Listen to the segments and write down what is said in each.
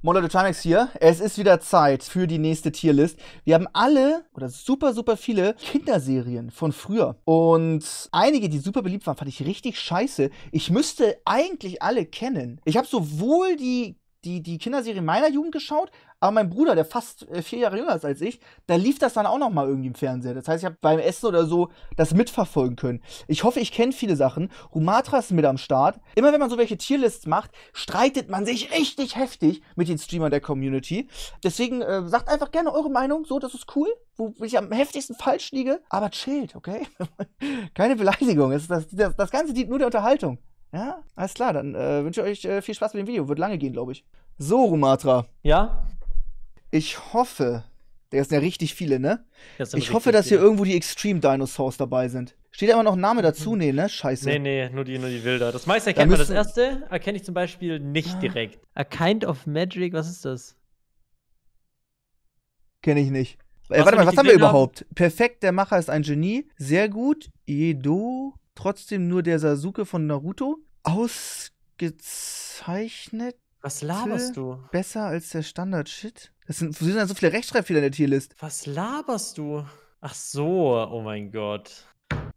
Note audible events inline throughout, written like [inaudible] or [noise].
Moin Timex hier. Es ist wieder Zeit für die nächste Tierlist. Wir haben alle oder super, super viele Kinderserien von früher. Und einige, die super beliebt waren, fand ich richtig scheiße. Ich müsste eigentlich alle kennen. Ich habe sowohl die die, die Kinderserie meiner Jugend geschaut, aber mein Bruder, der fast äh, vier Jahre jünger ist als ich, da lief das dann auch noch mal irgendwie im Fernseher. Das heißt, ich habe beim Essen oder so das mitverfolgen können. Ich hoffe, ich kenne viele Sachen. Rumatra ist mit am Start. Immer wenn man so welche Tierlists macht, streitet man sich richtig heftig mit den Streamern der Community. Deswegen äh, sagt einfach gerne eure Meinung. So, das ist cool, wo ich am heftigsten falsch liege. Aber chillt, okay? [laughs] Keine Beleidigung. Das, das, das, das Ganze dient nur der Unterhaltung. Ja, alles klar, dann äh, wünsche ich euch äh, viel Spaß mit dem Video. Wird lange gehen, glaube ich. So, Rumatra. Ja? Ich hoffe, da sind ja richtig viele, ne? Ich hoffe, dass hier irgendwo die Extreme Dinosaurs dabei sind. Steht da immer noch ein Name mhm. dazu? Nee, ne? Scheiße. Nee, nee, nur die, nur die Wilder. Das meiste erkennt da man. Das erste erkenne ich zum Beispiel nicht ah. direkt. A Kind of Magic, was ist das? Kenne ich nicht. Äh, warte mal, was haben wir überhaupt? Perfekt, der Macher ist ein Genie. Sehr gut. Jedo. Trotzdem nur der Sasuke von Naruto. Ausgezeichnet. Was laberst du? Besser als der Standard-Shit? Es sind, sind so viele Rechtschreibfehler in der Tierlist. Was laberst du? Ach so, oh mein Gott.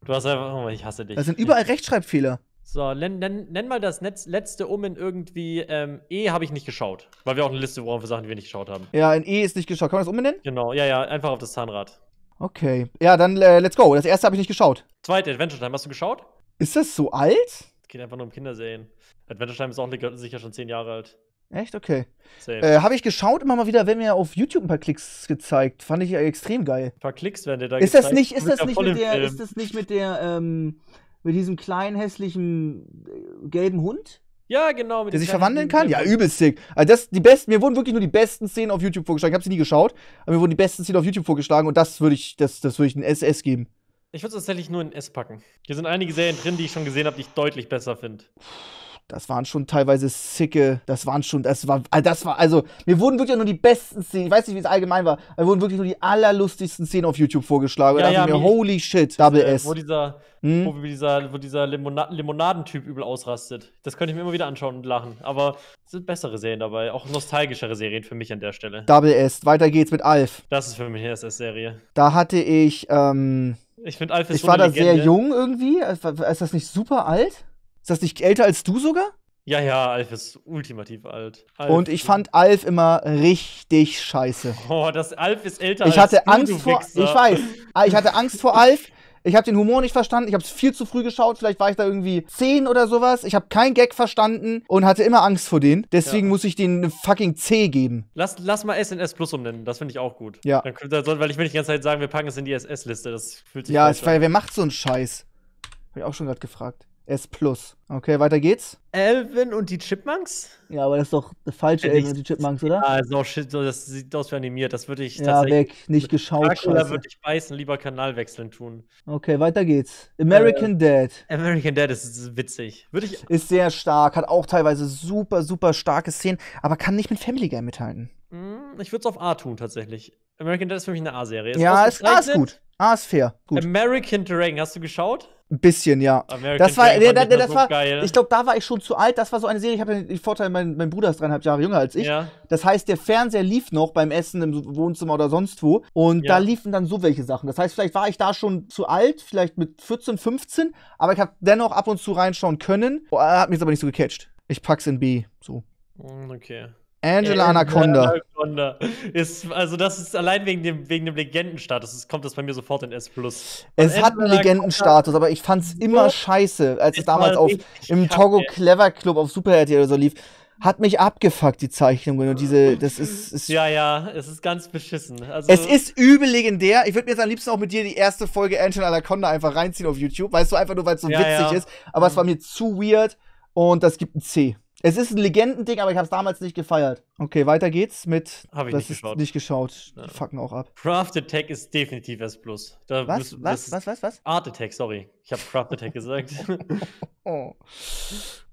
Du hast einfach, oh, ich hasse dich. Es sind überall Rechtschreibfehler. So, nenn, nenn, nenn mal das Netz, letzte um in irgendwie ähm, E habe ich nicht geschaut, weil wir auch eine Liste brauchen für Sachen, die wir nicht geschaut haben. Ja, in E ist nicht geschaut. Kann man das umbenennen? Genau, ja, ja, einfach auf das Zahnrad. Okay. Ja, dann äh, let's go. Das erste habe ich nicht geschaut. Zweite, Adventure Time, hast du geschaut? Ist das so alt? geht einfach nur um Kinderserien. Adventure Time ist auch sicher schon zehn Jahre alt. Echt? Okay. Äh, Habe ich geschaut, immer mal wieder, wenn mir auf YouTube ein paar Klicks gezeigt. Fand ich extrem geil. Ein paar Klicks werden dir da ist gezeigt. Das nicht, ist, das nicht mit der, ist das nicht mit der, ähm, mit diesem kleinen, hässlichen, äh, gelben Hund? Ja, genau. der sich verwandeln kann? Ja, übelst sick. Also das, die besten, mir wurden wirklich nur die besten Szenen auf YouTube vorgeschlagen. Ich habe sie nie geschaut, aber mir wurden die besten Szenen auf YouTube vorgeschlagen und das würde ich, das, das würde ich ein SS geben. Ich würde es tatsächlich nur in S packen. Hier sind einige Serien drin, die ich schon gesehen habe, die ich deutlich besser finde. Das waren schon teilweise sicke, das waren schon, das war, also das war, also, mir wurden wirklich nur die besten Szenen, ich weiß nicht, wie es allgemein war, mir wurden wirklich nur die allerlustigsten Szenen auf YouTube vorgeschlagen. Ja, da ja, dachte mir, holy shit, Double S. Wo dieser, hm? wo dieser, wo dieser Limona Limonadentyp übel ausrastet. Das könnte ich mir immer wieder anschauen und lachen. Aber es sind bessere Serien dabei, auch nostalgischere Serien für mich an der Stelle. Double S, weiter geht's mit Alf. Das ist für mich eine SS-Serie. Da hatte ich, ähm, ich finde Alf ist Ich so war da Legende. sehr jung irgendwie. Ist das nicht super alt? Ist das nicht älter als du sogar? Ja, ja, Alf ist ultimativ alt. Alf und ich fand Alf immer richtig scheiße. Oh, das Alf ist älter ich als hatte du, Angst du vor, Wichser. Ich weiß. Ah, ich hatte Angst vor Alf. [laughs] Ich habe den Humor nicht verstanden. Ich habe es viel zu früh geschaut. Vielleicht war ich da irgendwie zehn oder sowas. Ich habe keinen Gag verstanden und hatte immer Angst vor denen. Deswegen ja. muss ich denen eine fucking C geben. Lass, lass mal SNS Plus umnennen. Das finde ich auch gut. Ja. Dann, könnte, weil ich will nicht die ganze Zeit sagen, wir packen es in die SS-Liste. Das fühlt sich Ja, es, weil, wer macht so einen Scheiß? Habe ich auch schon gerade gefragt. S plus. Okay, weiter geht's. Elvin und die Chipmunks? Ja, aber das ist doch der falsche ja, Elvin und die Chipmunks, oder? Ja, so, das sieht aus wie animiert. Das würde ich ja, weg, nicht geschaut. Dracula würde ich beißen, lieber Kanal wechseln tun. Okay, weiter geht's. American äh, Dad. American Dad ist, ist witzig. Würde ich. Ist sehr stark, hat auch teilweise super, super starke Szenen, aber kann nicht mit Family Game mithalten. Hm, ich würde es auf A tun, tatsächlich. American Dad ist für mich eine A-Serie. Ja, ist A ist gut. A ist fair. Gut. American Dragon, hast du geschaut? Ein bisschen, ja. American das war, Gang das, das so war geil. Ne? ich glaube, da war ich schon zu alt. Das war so eine Serie, ich habe den Vorteil, mein, mein Bruder ist dreieinhalb Jahre jünger als ich. Ja. Das heißt, der Fernseher lief noch beim Essen im Wohnzimmer oder sonst wo. Und ja. da liefen dann so welche Sachen. Das heißt, vielleicht war ich da schon zu alt, vielleicht mit 14, 15, aber ich habe dennoch ab und zu reinschauen können. Oh, er Hat mich jetzt aber nicht so gecatcht. Ich pack's in B, so. Hm, okay. Äh, Angela Anaconda. Anaconda. Ist, also das ist allein wegen dem, wegen dem Legendenstatus, das kommt das bei mir sofort in S+. Es hat einen Legendenstatus, aber ich fand's immer scheiße, als es damals auf, im Togo Clever Club auf Super oder so lief. Hat mich abgefuckt, die Zeichnung. Und diese, das ist, ist Ja, ja, es ist ganz beschissen. Also es ist übel legendär. Ich würde mir jetzt am liebsten auch mit dir die erste Folge Angela Anaconda einfach reinziehen auf YouTube. Weißt du, einfach nur, weil es so ja, witzig ja. ist. Aber mhm. es war mhm. mir zu weird und das gibt ein C. Es ist ein Legendending, aber ich habe es damals nicht gefeiert. Okay, weiter geht's mit. Hab ich das nicht geschaut. Nicht geschaut. Ja. Fucken auch ab. Craft Attack ist definitiv S Plus. Da was? Bist, was? was? Was? Was? Art Attack, sorry. Ich habe Craft Attack gesagt. [laughs] oh.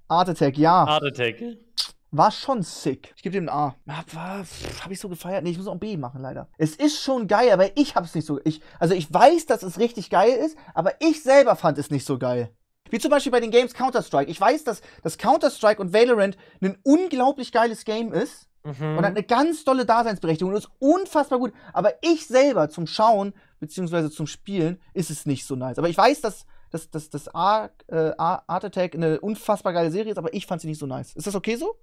Art Attack, ja. Art Attack. War schon sick. Ich gebe dem ein A. War, hab ich so gefeiert? Nee, ich muss auch ein B machen, leider. Es ist schon geil, aber ich hab's nicht so. Ich, also ich weiß, dass es richtig geil ist, aber ich selber fand es nicht so geil. Wie zum Beispiel bei den Games Counter-Strike. Ich weiß, dass, dass Counter-Strike und Valorant ein unglaublich geiles Game ist mhm. und hat eine ganz tolle Daseinsberechtigung und ist unfassbar gut. Aber ich selber zum Schauen bzw. zum Spielen ist es nicht so nice. Aber ich weiß, dass, dass, dass, dass Arc, äh, Art Attack eine unfassbar geile Serie ist, aber ich fand sie nicht so nice. Ist das okay so?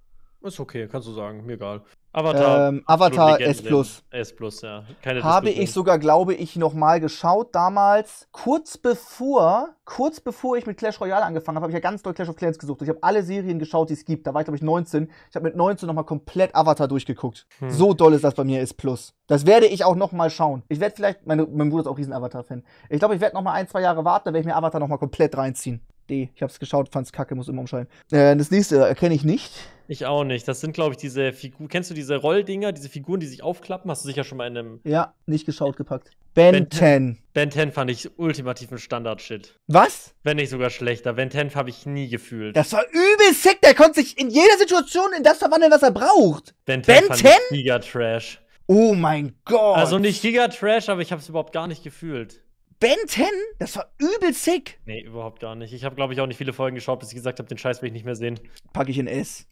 Ist okay, kannst du sagen, mir egal. Avatar, ähm, Avatar S Plus. S Plus, ja. Keine Habe ich sogar, glaube ich, nochmal geschaut damals, kurz bevor, kurz bevor ich mit Clash Royale angefangen habe, habe ich ja ganz doll Clash of Clans gesucht. Ich habe alle Serien geschaut, die es gibt. Da war ich, glaube ich, 19. Ich habe mit 19 nochmal komplett Avatar durchgeguckt. Hm. So doll ist das bei mir S Plus. Das werde ich auch nochmal schauen. Ich werde vielleicht, meine, mein Bruder ist auch riesen Avatar-Fan. Ich glaube, ich werde nochmal ein, zwei Jahre warten, dann werde ich mir Avatar nochmal komplett reinziehen. D. Ich habe es geschaut, fand es kacke, muss immer umschalten. Äh, das nächste erkenne ich nicht. Ich auch nicht. Das sind, glaube ich, diese Figuren. Kennst du diese Rolldinger, diese Figuren, die sich aufklappen? Hast du sicher schon mal in einem. Ja, nicht geschaut gepackt. Ben 10. Ben 10 fand ich ultimativen Standard-Shit. Was? Wenn nicht sogar schlechter. Ben 10 habe ich nie gefühlt. Das war übel sick. Der konnte sich in jeder Situation in das verwandeln, was er braucht. Ben 10? Ben 10? Giga-Trash. Oh mein Gott. Also nicht Giga-Trash, aber ich habe es überhaupt gar nicht gefühlt. Ben 10? Das war übel sick. Nee, überhaupt gar nicht. Ich habe, glaube ich, auch nicht viele Folgen geschaut, bis ich gesagt habe, den Scheiß will ich nicht mehr sehen. Pack ich in S.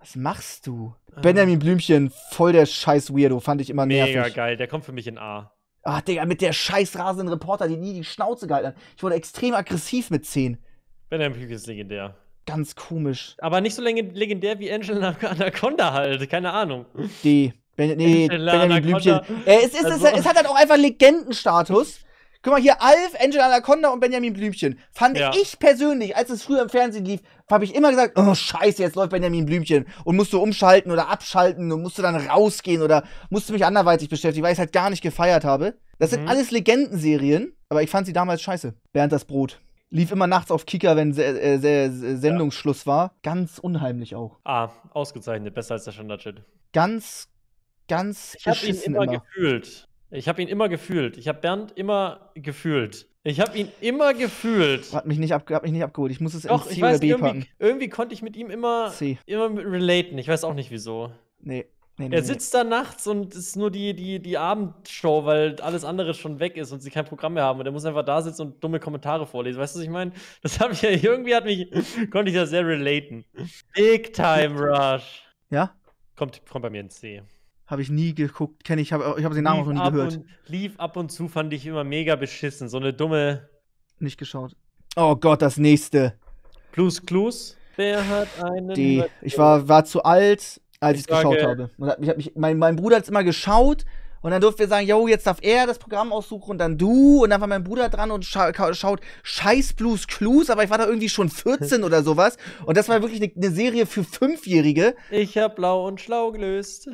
Was machst du? Ah. Benjamin Blümchen, voll der scheiß Weirdo, fand ich immer nervig. Mega geil, der kommt für mich in A. Ach, Digga, mit der scheiß rasenden Reporter, die nie die Schnauze gehalten hat. Ich wurde extrem aggressiv mit 10. Benjamin Blümchen ist legendär. Ganz komisch. Aber nicht so legendär wie Angela Anaconda halt, keine Ahnung. D. Ben nee, Angela Benjamin Anaconda. Blümchen. Äh, es, ist, also. es, es hat halt auch einfach Legendenstatus. Guck mal hier, Alf, Angel Anaconda und Benjamin Blümchen. Fand ja. ich persönlich, als es früher im Fernsehen lief, habe ich immer gesagt, oh scheiße, jetzt läuft Benjamin Blümchen und musst du umschalten oder abschalten und musst du dann rausgehen oder musst du mich anderweitig beschäftigen, weil ich es halt gar nicht gefeiert habe. Das mhm. sind alles Legendenserien, aber ich fand sie damals scheiße. Bernd das Brot. Lief immer nachts auf Kika, wenn Se äh, Se Sendungsschluss war. Ganz unheimlich auch. Ah, ausgezeichnet. Besser als der Standard-Shit. Ganz, ganz Ich habe ihn immer, immer gefühlt. Ich habe ihn immer gefühlt. Ich habe Bernd immer gefühlt. Ich habe ihn immer gefühlt. Hat mich nicht, ab, hat mich nicht abgeholt. Ich muss es Doch, in C ich weiß, oder B irgendwie, packen. Irgendwie konnte ich mit ihm immer, immer relaten. Ich weiß auch nicht wieso. Nee. nee, nee er sitzt nee. da nachts und ist nur die, die, die Abendshow, weil alles andere schon weg ist und sie kein Programm mehr haben. Und er muss einfach da sitzen und dumme Kommentare vorlesen. Weißt du, was ich meine? Das habe ich ja [laughs] irgendwie hat mich, [laughs] konnte ich da sehr relaten. Big Time Rush. Ja? Kommt, kommt bei mir in C. Habe ich nie geguckt, kenne ich, habe ich habe den Namen auch noch nie gehört. lief ab und zu, fand ich immer mega beschissen. So eine dumme. Nicht geschaut. Oh Gott, das nächste. Plus Clues. Wer hat einen. Die. Ich war, war zu alt, als ich es geschaut habe. Und hat mich, mich, mein, mein Bruder hat es immer geschaut und dann durfte wir sagen, yo, jetzt darf er das Programm aussuchen und dann du. Und dann war mein Bruder dran und scha schaut scheiß Blues Clues, aber ich war da irgendwie schon 14 [laughs] oder sowas. Und das war wirklich eine ne Serie für Fünfjährige. Ich hab blau und schlau gelöst.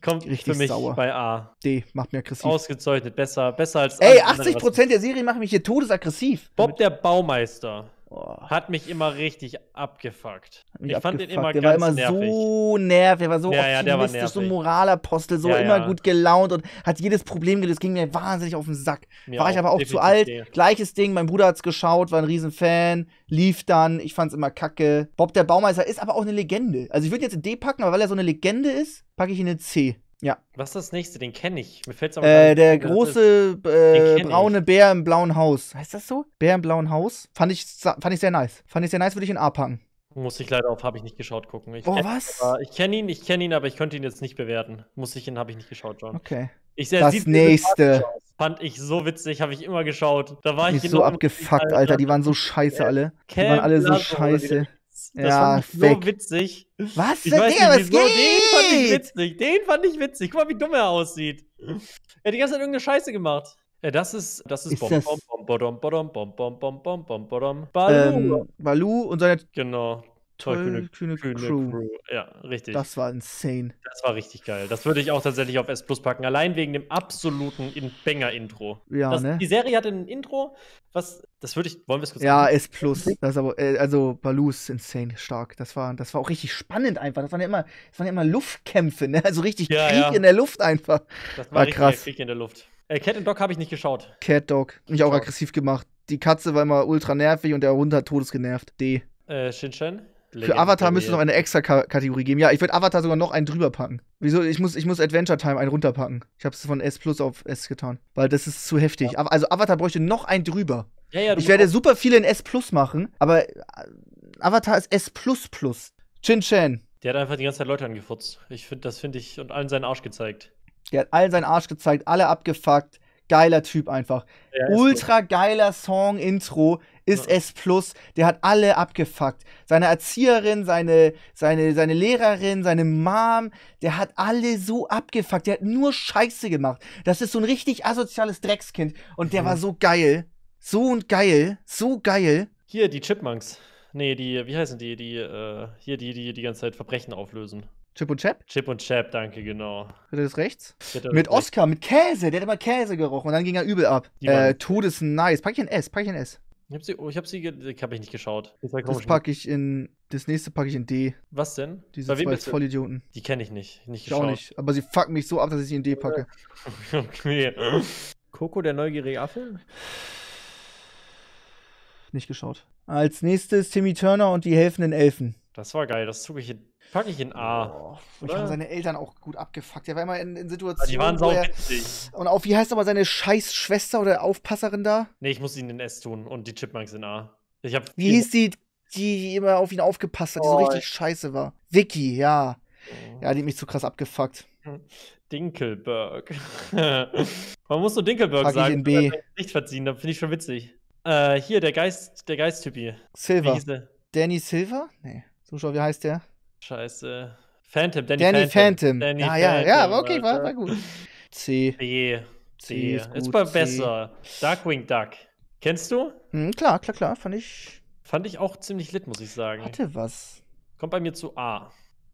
Kommt Richtig für mich sauer. bei A. D macht mir aggressiv. Ausgezeichnet, besser, besser als. Ey, 80% der Serien machen mich hier todesaggressiv. Bob der Baumeister. Hat mich immer richtig abgefuckt. ich abgefuckt. fand den immer der ganz war immer nervig. so nervig, der war so ja, optimistisch, ja, so Moralapostel, so ja, immer ja. gut gelaunt und hat jedes Problem gelöst. Ging mir wahnsinnig auf den Sack. Mir war ich aber auch zu alt. Stehe. Gleiches Ding, mein Bruder hat's geschaut, war ein Riesenfan, lief dann, ich fand's immer kacke. Bob der Baumeister ist aber auch eine Legende. Also ich würde jetzt in D packen, aber weil er so eine Legende ist, packe ich ihn in C. Ja. Was ist das nächste? Den kenne ich. Mir fällt's auch äh, Der an, große äh, braune ich. Bär im blauen Haus. Heißt das so? Bär im blauen Haus? Fand ich, fand ich sehr nice. Fand ich sehr nice, würde ich in A packen. Muss ich leider auf, habe ich nicht geschaut gucken. Ich Boah, was? Aber, ich kenne ihn, ich kenne ihn, aber ich könnte ihn jetzt nicht bewerten. Muss ich ihn, habe ich nicht geschaut, John. Okay. Ich, das nächste. Fand ich so witzig, habe ich immer geschaut. Da war ich, ich so abgefuckt, Alter. Die waren so scheiße alle. Cam die waren alle so scheiße. Witz. Das ja, fand ich so witzig. Was? Ich weiß Digga, nicht, wieso. Den fand ich witzig. Den fand ich witzig. Guck mal, wie dumm er aussieht. Er hat die ganze Zeit irgendeine Scheiße gemacht. Ja, das ist, das ist, ist bom, das bom, bom, bom, bom, bom, bom, bom, bom, bom, bom, Balu. Ähm, Balu und seine. Genau. Tollkühne, Tollkühne Crew. Crew. Ja, richtig. Das war insane. Das war richtig geil. Das würde ich auch tatsächlich auf S Plus packen. Allein wegen dem absoluten in Banger-Intro. Ja, das, ne? Die Serie hat ein Intro, was, das würde ich, wollen wir es kurz Ja, sagen? S Plus. Das aber, äh, also, Baloo ist insane stark. Das war, das war auch richtig spannend einfach. Das waren ja immer, das waren ja immer Luftkämpfe, ne? Also richtig ja, Krieg ja. in der Luft einfach. Das war, war krass. Krieg in der Luft. Äh, Cat and Dog habe ich nicht geschaut. Cat Dog. Mich auch aggressiv gemacht. Die Katze war immer ultra nervig und der Hund hat todesgenervt. D. Äh, Shin-Chan? Legend Für Avatar müsste es noch eine extra K Kategorie geben. Ja, ich würde Avatar sogar noch einen drüber packen. Wieso? Ich muss, ich muss Adventure Time einen runterpacken. Ich habe es von S Plus auf S getan, weil das ist zu heftig. Ja. Also Avatar bräuchte noch einen drüber. Ja, ja, ich werde super viele in S Plus machen, aber äh, Avatar ist S Plus Plus. Chin Chan. Der hat einfach die ganze Zeit Leute angefurzt. Ich finde, das finde ich und allen seinen Arsch gezeigt. Der hat allen seinen Arsch gezeigt, alle abgefuckt. Geiler Typ einfach. Ultra geiler Song Intro ist ja. S plus. Der hat alle abgefuckt. Seine Erzieherin, seine, seine, seine Lehrerin, seine Mom, der hat alle so abgefuckt. Der hat nur Scheiße gemacht. Das ist so ein richtig asoziales Dreckskind. Und der mhm. war so geil. So und geil. So geil. Hier, die Chipmunks. Nee, die, wie heißen die? Die, äh, hier, die, die die ganze Zeit Verbrechen auflösen. Chip und Chap? Chip und Chap, danke, genau. Bitte das Rechts? Ritter mit Oscar, mit Käse, der hat immer Käse gerochen und dann ging er übel ab. Die äh, Todesnice. Pack ich ein S, pack ich ein S. Ich habe sie, oh, ich habe sie, ich habe ich nicht geschaut. Das, das packe ich in, das nächste packe ich in D. Was denn? Diese zwei Vollidioten. Die kenne ich nicht, nicht geschaut. ich auch nicht, aber sie fuckt mich so ab, dass ich sie in D packe. [laughs] okay. Coco, der neugierige Affe? Nicht geschaut. Als nächstes Timmy Turner und die helfenden Elfen. Das war geil, das zog ich Packe ich in A. Oh, ich habe seine Eltern auch gut abgefuckt. Er war immer in, in Situationen. Ah, die waren sauwitzig. Und auf, wie heißt aber seine Scheißschwester oder Aufpasserin da? Nee, ich muss ihn in S tun und die Chipmunks in A. Ich hab wie hieß die, die, immer auf ihn aufgepasst hat, die oh, so richtig ey. scheiße war? Vicky, ja. Oh. Ja, die hat mich zu krass abgefuckt. Dinkelberg. Man muss so Dinkelberg Frag sagen, ich in B. nicht verziehen, da finde ich schon witzig. Äh, hier, der Geist, der Geisttypi. Silver. Danny Silver? Nee. Zuschauer, wie heißt der? Scheiße. Phantom, Danny, Danny Phantom. Phantom. Danny ah, ja, Phantom, ja, war okay, war, war gut. C. C. C. Ist, mal besser. Darkwing Duck. Kennst du? Mhm, klar, klar, klar. Fand ich. Fand ich auch ziemlich lit, muss ich sagen. Hatte was. Kommt bei mir zu A.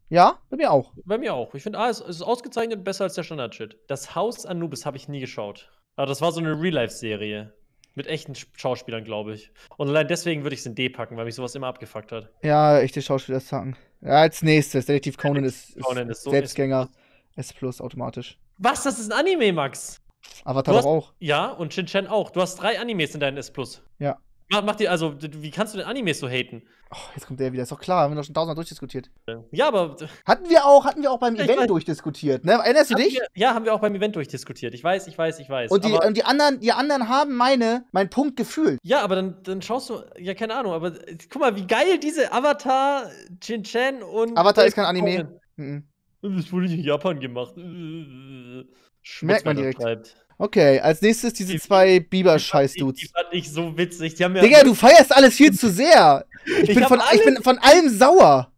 Ja, bei mir auch. Bei mir auch. Ich finde A ist, ist ausgezeichnet besser als der Standard-Shit. Das Haus Anubis habe ich nie geschaut. Aber das war so eine Real-Life-Serie. Mit echten Schauspielern, glaube ich. Und allein deswegen würde ich es in D packen, weil mich sowas immer abgefuckt hat. Ja, echte Schauspieler zacken. Ja, als nächstes. Detektiv Conan ist, Conan ist Selbstgänger. S plus automatisch. Was? Das ist ein Anime, Max. Avatar hast, auch. Ja, und Shin Chan auch. Du hast drei Animes in deinen S plus. Ja. Mach, mach dir, also, wie kannst du den Anime so haten? Oh, jetzt kommt der wieder, ist doch klar, haben wir doch schon tausendmal durchdiskutiert. Äh, ja, aber. Hatten wir auch, hatten wir auch beim ja, Event weiß. durchdiskutiert, ne? Erinnerst du dich? Wir, ja, haben wir auch beim Event durchdiskutiert. Ich weiß, ich weiß, ich weiß. Und die, und die anderen, die anderen haben meine, meinen Punkt gefühlt. Ja, aber dann, dann schaust du, ja, keine Ahnung, aber äh, guck mal, wie geil diese Avatar, Chin Chen und. Avatar ist kein Anime. Mhm. Das wurde in Japan gemacht. Schmutz, äh, Merkt man direkt. Treibt. Okay, als nächstes diese die, zwei Biber-Scheiß-Dudes. Die, die, fand ich so witzig. Die haben ja Digga, du feierst alles viel zu sehr. Ich, ich bin, von, ich bin von allem sauer.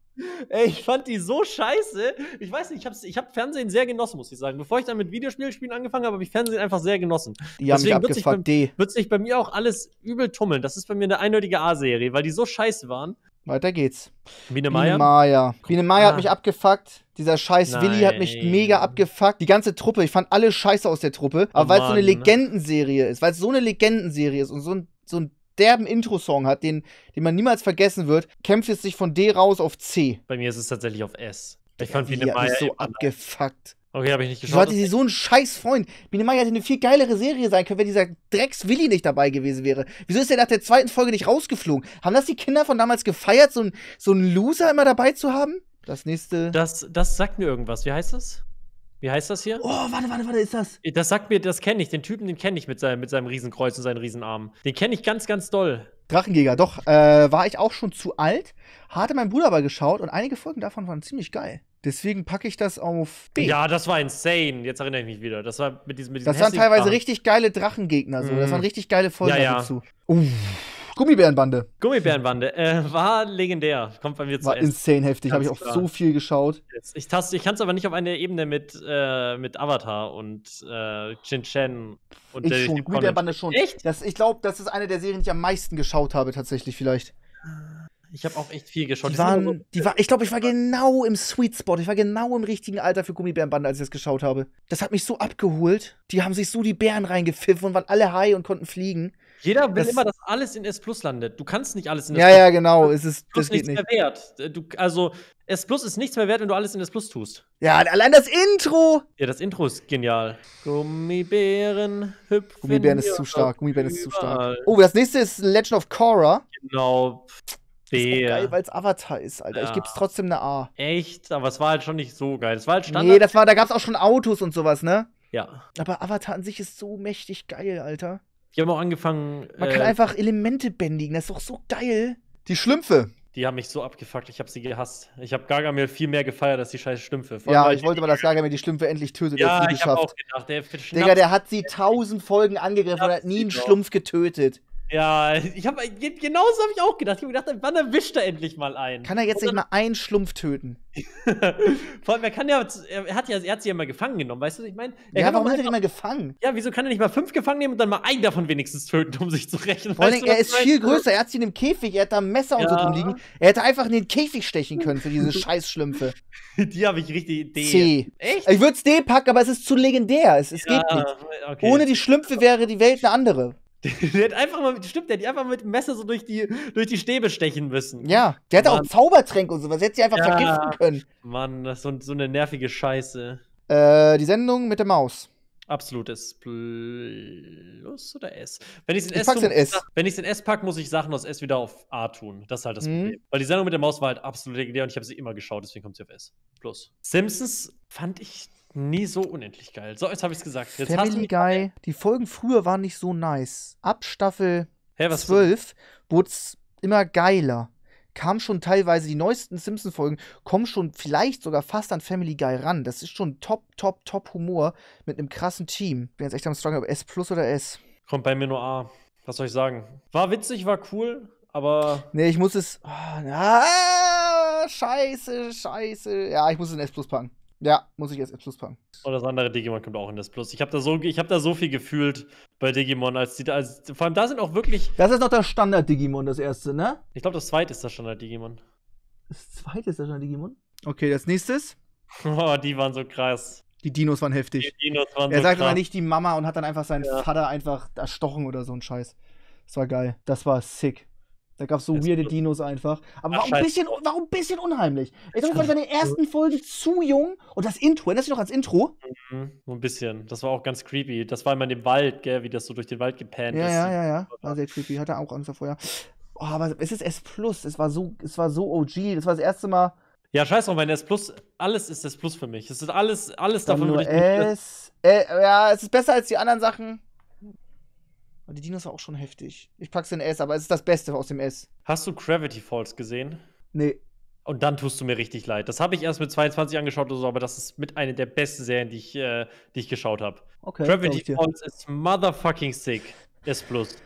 Ey, ich fand die so scheiße. Ich weiß nicht, ich habe ich hab Fernsehen sehr genossen, muss ich sagen. Bevor ich dann mit Videospielspielen angefangen habe, habe ich Fernsehen einfach sehr genossen. Die haben Deswegen mich abgefuckt, wird sich, bei, wird sich bei mir auch alles übel tummeln. Das ist bei mir eine eindeutige A-Serie, weil die so scheiße waren. Weiter geht's. Biene Meier? Biene Meier, Biene Meier ah. hat mich abgefuckt. Dieser scheiß Nein. Willi hat mich mega abgefuckt. Die ganze Truppe, ich fand alle scheiße aus der Truppe. Aber oh, weil es so eine Legendenserie ist, weil es so eine Legendenserie ist und so ein, so ein derben Intro-Song hat, den, den man niemals vergessen wird, kämpft es sich von D raus auf C. Bei mir ist es tatsächlich auf S. Ich fand Biene ja, Meier so abgefuckt. Okay, habe ich nicht geschaut. Du hattest sie so einen scheiß Freund. Minimai hätte eine viel geilere Serie sein können, wenn dieser Drecks-Willi nicht dabei gewesen wäre. Wieso ist er nach der zweiten Folge nicht rausgeflogen? Haben das die Kinder von damals gefeiert, so, ein, so einen Loser immer dabei zu haben? Das nächste. Das, das sagt mir irgendwas. Wie heißt das? Wie heißt das hier? Oh, warte, warte, warte, ist das? Das sagt mir, das kenne ich. Den Typen, den kenne ich mit seinem, mit seinem Riesenkreuz und seinen Riesenarmen. Den kenne ich ganz, ganz doll. Drachenjäger, doch. Äh, war ich auch schon zu alt, hatte mein Bruder aber geschaut und einige Folgen davon waren ziemlich geil. Deswegen packe ich das auf B. Ja, das war insane. Jetzt erinnere ich mich wieder. Das war mit diesem. Mit diesem das waren teilweise Drachen. richtig geile Drachengegner. So. Mhm. Das waren richtig geile Folgen ja, ja. dazu. Uff. Gummibärenbande. Gummibärenbande. Äh, war legendär. Kommt bei mir zu. War S. insane heftig. Habe ich auch klar. so viel geschaut. Ich, ich kann es aber nicht auf eine Ebene mit, äh, mit Avatar und äh, Chin Chen und Ich schon. Gummibärenbande schon. Echt? Das, ich glaube, das ist eine der Serien, die ich am meisten geschaut habe, tatsächlich, vielleicht. Ah. Ich habe auch echt viel geschaut. Die waren, so die war, ich glaube, ich war genau im Sweet Spot. Ich war genau im richtigen Alter für Gummibärenbande, als ich das geschaut habe. Das hat mich so abgeholt. Die haben sich so die Bären reingepfiffen und waren alle high und konnten fliegen. Jeder will das, immer, dass alles in S Plus landet. Du kannst nicht alles in S Plus. Ja, ja, genau. Es ist das geht nichts nicht. mehr wert. Du, also S Plus ist nichts mehr wert, wenn du alles in S Plus tust. Ja, allein das Intro. Ja, das Intro ist genial. Gummibären hüpfen. Gummibären ist zu stark. Gummibären ist zu stark. Oh, das nächste ist Legend of Korra. Genau. B. Ist geil, weil es Avatar ist, Alter. Ja. Ich geb's trotzdem eine A. Echt? Aber es war halt schon nicht so geil. Es war halt Standard. Nee, das war, da gab's auch schon Autos und sowas, ne? Ja. Aber Avatar an sich ist so mächtig geil, Alter. Die haben auch angefangen. Man äh, kann einfach Elemente bändigen, das ist doch so geil. Die Schlümpfe. Die haben mich so abgefuckt, ich habe sie gehasst. Ich habe Gargamel viel mehr gefeiert als die scheiß Schlümpfe. Vor ja, ich wollte mal, dass Gargamel die Schlümpfe endlich tötet. Ja, ich habe auch gedacht, der Digga, der hat sie tausend Folgen angegriffen und hat nie einen Schlumpf getötet. Ja, ich habe genauso habe ich auch gedacht. Ich habe gedacht, wann erwischt er endlich mal einen? Kann er jetzt nicht mal einen Schlumpf töten? [laughs] Vor allem, er kann ja, er hat ja, er hat sie ja mal gefangen genommen, weißt du, was ich meine? Ja, warum hat halt er die mal gefangen? Ja, wieso kann er nicht mal fünf gefangen nehmen und dann mal einen davon wenigstens töten, um sich zu rächen? Vor allem, er ist viel größer, er hat sie in einem Käfig, er hat da ein Messer ja. und so drin liegen. Er hätte einfach in den Käfig stechen können für diese [laughs] Scheißschlümpfe. die habe ich richtig D. C. Echt? Ich würde es D packen, aber es ist zu legendär, es, es ja, geht nicht. Okay. Ohne die Schlümpfe wäre die Welt eine andere. [laughs] Der hat einfach mal, stimmt, der hat einfach mit dem Messer so durch die, durch die Stäbe stechen müssen. Ja, der hatte auch Zaubertränke und sowas, der hätte sie einfach ja, vergiften können. Mann, das ist so, so eine nervige Scheiße. Äh, die Sendung mit der Maus. Absolutes Plus oder S? Wenn ich es in, S, Wenn S. Wenn in S pack, muss ich Sachen aus S wieder auf A tun. Das ist halt das mhm. Problem. Weil die Sendung mit der Maus war halt absolut legendär und ich habe sie immer geschaut, deswegen kommt sie auf S. Plus. Simpsons fand ich nie so unendlich geil. So, jetzt habe ich es gesagt. Jetzt Family Guy, die Folgen früher waren nicht so nice. Ab Staffel Hä, 12 wurde es immer geiler. Kam schon teilweise die neuesten Simpsons-Folgen, kommen schon vielleicht sogar fast an Family Guy ran. Das ist schon top, top, top Humor mit einem krassen Team. Bin jetzt echt am Struggle, ob S plus oder S. Kommt bei mir nur A. Was soll ich sagen? War witzig, war cool, aber. Nee, ich muss es. Ah, ah scheiße, scheiße. Ja, ich muss es in S plus packen. Ja, muss ich jetzt S Plus packen. Und das andere Digimon kommt auch in das Plus. Ich habe da, so, hab da so viel gefühlt bei Digimon, als die als, Vor allem da sind auch wirklich. Das ist noch das Standard-Digimon, das erste, ne? Ich glaube, das zweite ist das Standard-Digimon. Das zweite ist das Standard-Digimon? Okay, das nächste Boah, die waren so krass. Die Dinos waren heftig. Die Dinos waren er so sagt krass. immer nicht die Mama und hat dann einfach seinen ja. Vater einfach erstochen oder so ein Scheiß. Das war geil. Das war sick. Da gab es so weirde Dinos einfach. Aber Ach, warum ein bisschen, warum bisschen unheimlich? Ich glaube, ich war in den ersten Folgen zu jung. Und das Intro, erinnerst du dich noch als Intro? Mhm, so ein bisschen. Das war auch ganz creepy. Das war immer in dem Wald, gell, wie das so durch den Wald gepannt ja, ist. Ja, ja, ja. War sehr creepy. Hatte auch Angst davor, ja. Oh, aber es ist S Plus. Es war so, es war so OG. Das war das erste Mal. Ja, scheiß drauf, mein S Plus, alles ist S Plus für mich. Es ist alles, alles davon. Nur S, äh, ja, es ist besser als die anderen Sachen. Und die Dinos war auch schon heftig. Ich pack's in S, aber es ist das Beste aus dem S. Hast du Gravity Falls gesehen? Nee. Und dann tust du mir richtig leid. Das habe ich erst mit 22 angeschaut oder so, aber das ist mit einer der besten Serien, die ich, äh, die ich geschaut habe. Okay. Gravity Falls ist motherfucking sick. S plus.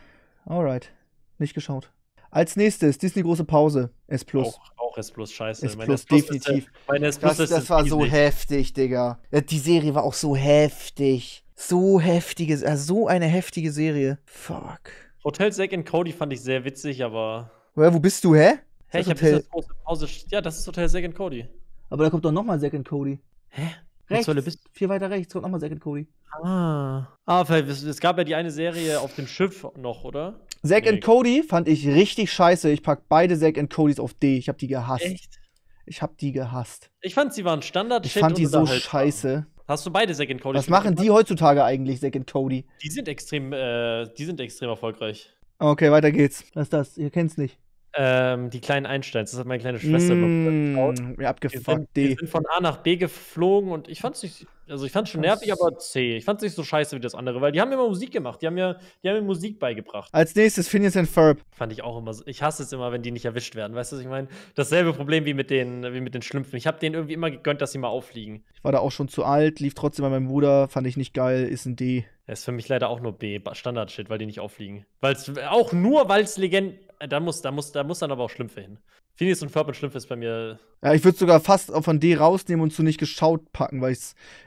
Alright. Nicht geschaut. Als nächstes, Disney große Pause. S plus. Auch, auch S plus, scheiße. S plus, definitiv. das war so heftig, Digga. Äh, die Serie war auch so heftig so heftige, also so eine heftige Serie. Fuck. Hotel Zack and Cody fand ich sehr witzig, aber. Ja, wo bist du, hä? Hä, ich Hotel... hab jetzt große Pause. Ja, das ist Hotel Zack and Cody. Aber da kommt doch nochmal Zack and Cody. Hä? Rechts, Zolle bist viel weiter rechts, kommt nochmal Zack and Cody. Ah. Ah, es, es gab ja die eine Serie auf dem Schiff noch, oder? Zack nee. and Cody fand ich richtig scheiße. Ich pack beide Zack and Codys auf D. Ich hab die gehasst. Echt? Ich hab die gehasst. Ich fand, sie waren standard Ich fand die so scheiße. Hast du beide Zack und Cody? Was machen die heutzutage eigentlich, Zack Cody? Die sind extrem, äh, die sind extrem erfolgreich. Okay, weiter geht's. Was ist das? Ihr kennt's nicht. Ähm, die kleinen Einsteins, das hat meine kleine Schwester mm, mmh, Wir abgefuckt, wir sind, wir sind von A nach B geflogen und ich fand's nicht, also ich fand's schon nervig, aber C. Ich fand's nicht so scheiße wie das andere, weil die haben immer Musik gemacht, die haben mir, die haben mir Musik beigebracht. Als nächstes Phineas and Ferb. Fand ich auch immer so. Ich hasse es immer, wenn die nicht erwischt werden, weißt du, was ich meine? Dasselbe Problem wie mit den, wie mit den Schlümpfen. Ich habe denen irgendwie immer gegönnt, dass sie mal auffliegen. Ich war da auch schon zu alt, lief trotzdem bei meinem Bruder, fand ich nicht geil, ist ein D. ist für mich leider auch nur B, Standard-Shit, weil die nicht auffliegen. Weil's, auch nur, weil es Legenden äh, da muss, da muss, da muss dann aber auch Schlümpfe hin. Phineas und Ferb und Schlümpfe ist bei mir. Ja, ich würde sogar fast auch von D rausnehmen und zu nicht geschaut packen, weil ich